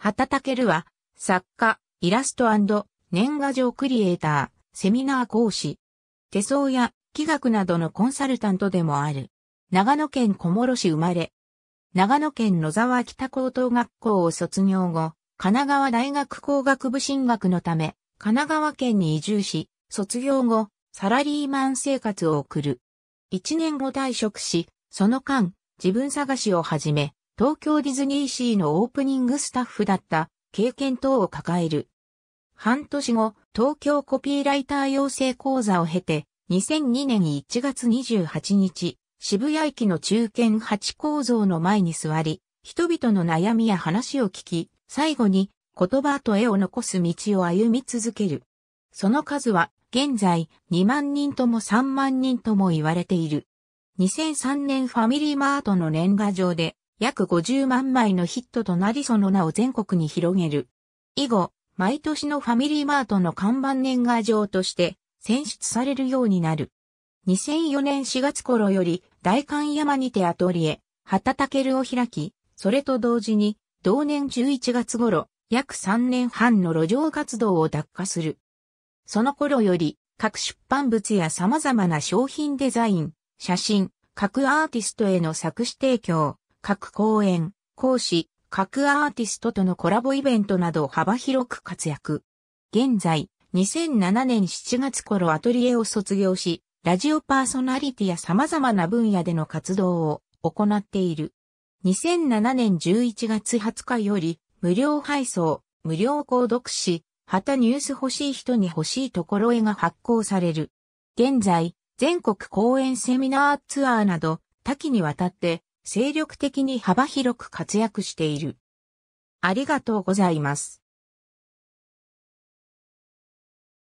畑るは、作家、イラスト年賀状クリエイター、セミナー講師、手相や器楽などのコンサルタントでもある。長野県小諸市生まれ。長野県野沢北高等学校を卒業後、神奈川大学工学部進学のため、神奈川県に移住し、卒業後、サラリーマン生活を送る。一年後退職し、その間、自分探しを始め、東京ディズニーシーのオープニングスタッフだった経験等を抱える。半年後、東京コピーライター養成講座を経て、2002年1月28日、渋谷駅の中堅八構造の前に座り、人々の悩みや話を聞き、最後に言葉と絵を残す道を歩み続ける。その数は現在2万人とも3万人とも言われている。2003年ファミリーマートの年賀状で約50万枚のヒットとなりその名を全国に広げる。以後、毎年のファミリーマートの看板年賀状として選出されるようになる。2004年4月頃より大観山にてアトリエ、畑たけるを開き、それと同時に同年11月頃、約3年半の路上活動を脱下する。その頃より各出版物や様々な商品デザイン、写真、各アーティストへの作詞提供、各公演、講師、各アーティストとのコラボイベントなど幅広く活躍。現在、2007年7月頃アトリエを卒業し、ラジオパーソナリティや様々な分野での活動を行っている。2007年11月20日より、無料配送、無料購読し、旗ニュース欲しい人に欲しいところへが発行される。現在、全国公演セミナーツアーなど、多岐にわたって精力的に幅広く活躍している。ありがとうございます。